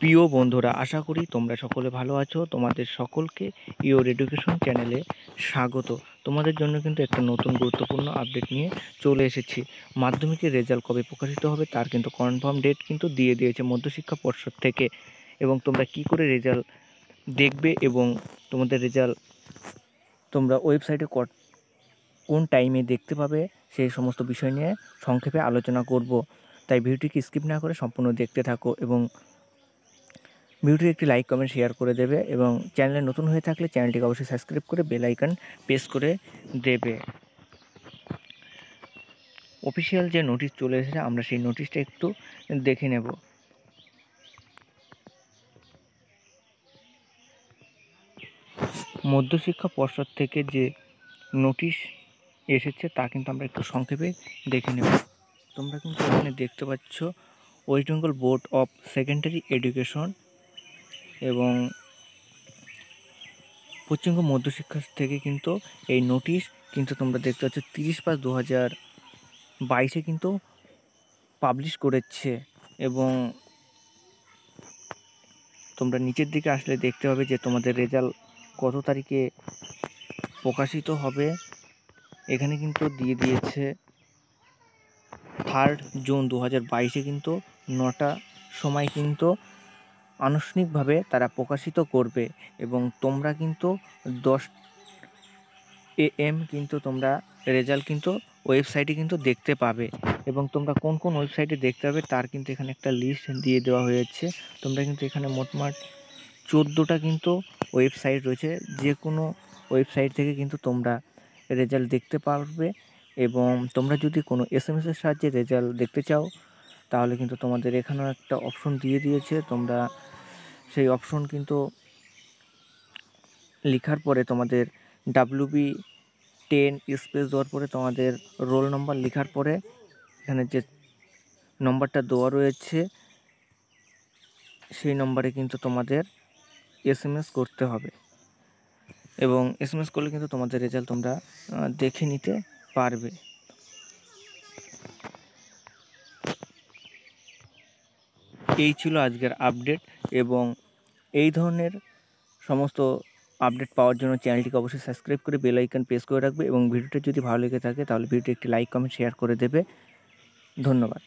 প্রিয় বন্ধুরা আশা করি তোমরা সকলে ভালো আছো তোমাদের সকলকে ইওর এডুকেশন চ্যানেলে স্বাগত তোমাদের জন্য কিন্তু একটা নতুন গুরুত্বপূর্ণ আপডেট নিয়ে চলে এসেছি মাধ্যমিকের রেজাল্ট কবে প্রকাশিত হবে তার কিন্তু কনফার্ম ডেট কিন্তু দিয়ে দিয়েছে মধ্যশিক্ষা পর্ষদ থেকে এবং তোমরা কি করে রেজাল্ট দেখবে এবং তোমাদের রেজাল্ট তোমরা ওয়েবসাইটে কোন টাইমে দেখতে পাবে সেই সমস্ত বিষয় নিয়ে সংক্ষেপে আলোচনা করব তাই ভিডিওটিকে স্কিপ না করে সম্পূর্ণ দেখতে থাকো এবং ভিডিওটি একটি লাইক কমেন্ট শেয়ার করে দেবে এবং চ্যানেলে নতুন হয়ে থাকলে চ্যানেলটিকে অবশ্যই সাবস্ক্রাইব করে বেল আইকন প্রেস করে দেবে অফিসিয়াল যে নোটিশ চলে এসেছে আমরা সেই নোটিশটা একটু দেখে নেব মধ্যশিক্ষা পর্ষদ থেকে যে নোটিশ এসেছে তা কিন্তু আমরা একটু সংক্ষেপে দেখে নেব তোমরা কিন্তু এখানে দেখতে পাচ্ছ West Bengal board of secondary education এবং পশ্চিমবঙ্গ মধ্যশিক্ষা থেকে কিন্তু এই নোটিশ কিন্তু তোমরা দেখতে পাচ্ছ তিরিশ পাঁচ দু হাজার বাইশে কিন্তু পাবলিশ করেছে এবং তোমরা নিচের দিকে আসলে দেখতে পাবে যে তোমাদের রেজাল্ট কত তারিখে প্রকাশিত হবে এখানে কিন্তু দিয়ে দিয়েছে থার্ড জুন দু হাজার বাইশে কিন্তু নটা সময় কিন্তু আনুষ্ঠানিকভাবে তারা প্রকাশিত করবে এবং তোমরা কিন্তু দশ এ এম কিন্তু তোমরা রেজাল্ট কিন্তু ওয়েবসাইটে কিন্তু দেখতে পাবে এবং তোমরা কোন কোন ওয়েবসাইটে দেখতে পাবে তার কিন্তু এখানে একটা লিস্ট দিয়ে দেওয়া হয়েছে তোমরা কিন্তু এখানে মোটমাট চোদ্দোটা কিন্তু ওয়েবসাইট রয়েছে যে কোনো ওয়েবসাইট থেকে কিন্তু তোমরা রেজাল্ট দেখতে পারবে এবং তোমরা যদি কোনো এস এম এসের সাহায্যে রেজাল্ট দেখতে চাও তাহলে কিন্তু তোমাদের এখানেও একটা অপশন দিয়ে দিয়েছে তোমরা সেই অপশন কিন্তু লেখার পরে তোমাদের ডাব্লুবি টেন স্পেস দেওয়ার পরে তোমাদের রোল নম্বর লেখার পরে এখানে যে নম্বরটা দেওয়া রয়েছে সেই নম্বরে কিন্তু তোমাদের এস করতে হবে এবং এস করলে কিন্তু তোমাদের রেজাল্ট তোমরা দেখে নিতে পারবে আচ্ছা। এই ছিল আজকের আপডেট এবং এই ধরনের সমস্ত আপডেট পাওয়ার জন্য চ্যানেলটিকে অবশ্যই সাবস্ক্রাইব করে বেল আইকন প্রেস করে রাখবে এবং ভিডিওটা যদি ভালো লেগে থাকে তাহলে ভিডিওটি একটি লাইক কমেন্ট শেয়ার করে দেবে ধন্যবাদ